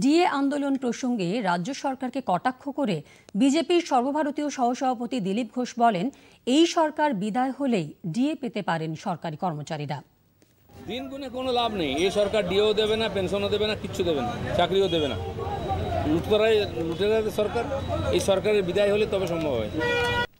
DA আন্দোলন প্রসঙ্গে রাজ্য সরকারকে কটাক্ষ করে বিজেপির সর্বভারতীয় সহসভাপতি দিলীপ ঘোষ বলেন এই সরকার বিদায় হলেই ডিএ পেতে পারেন সরকারি কর্মচারীরা দিন গুনে কোনো লাভ নেই এই সরকার ডিও দেবে না পেনশনও দেবে না কিচ্ছু দেবে না চাকরিও দেবে না লুটতরায় লুটেরাদের সরকার এই সরকারের বিদায় হলে তবে সম্ভব হয়